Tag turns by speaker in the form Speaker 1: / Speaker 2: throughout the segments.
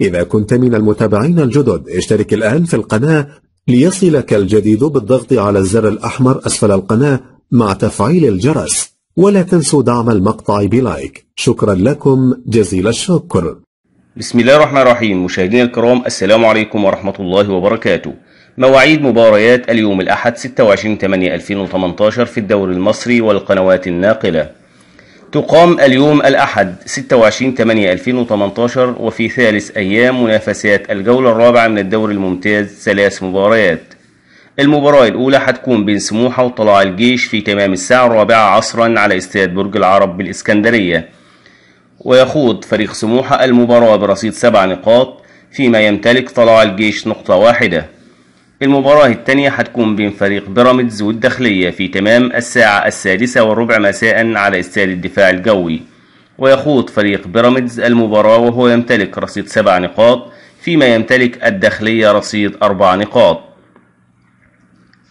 Speaker 1: إذا كنت من المتابعين الجدد اشترك الآن في القناة ليصلك الجديد بالضغط على الزر الأحمر أسفل القناة مع تفعيل الجرس ولا تنسوا دعم المقطع بلايك شكرا لكم جزيل الشكر
Speaker 2: بسم الله الرحمن الرحيم مشاهدينا الكرام السلام عليكم ورحمة الله وبركاته مواعيد مباريات اليوم الأحد 26/8/2018 في الدوري المصري والقنوات الناقلة تقام اليوم الأحد 26/8/2018 وفي ثالث أيام منافسات الجولة الرابعة من الدوري الممتاز ثلاث مباريات المباراة الأولى هتكون بين سموحة وطلع الجيش في تمام الساعة الرابعة عصرا على استاد برج العرب بالإسكندرية ويخوض فريق سموحة المباراة برصيد سبع نقاط فيما يمتلك طلع الجيش نقطة واحدة المباراة الثانية هتكون بين فريق بيراميدز والداخلية في تمام الساعة السادسة والربع مساء على استاد الدفاع الجوي ويخوض فريق بيراميدز المباراة وهو يمتلك رصيد سبع نقاط فيما يمتلك الداخلية رصيد أربع نقاط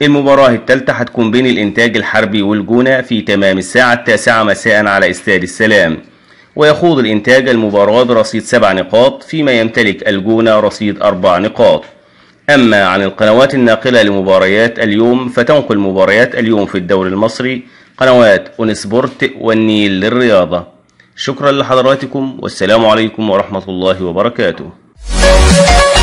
Speaker 2: المباراة الثالثة هتكون بين الإنتاج الحربي والجونة في تمام الساعة التاسعة مساء على استاد السلام ويخوض الإنتاج المباراة برصيد سبع نقاط فيما يمتلك الجونة رصيد أربع نقاط أما عن القنوات الناقلة لمباريات اليوم فتنقل مباريات اليوم في الدوري المصري قنوات أونسبورت والنيل للرياضة شكرا لحضراتكم والسلام عليكم ورحمة الله وبركاته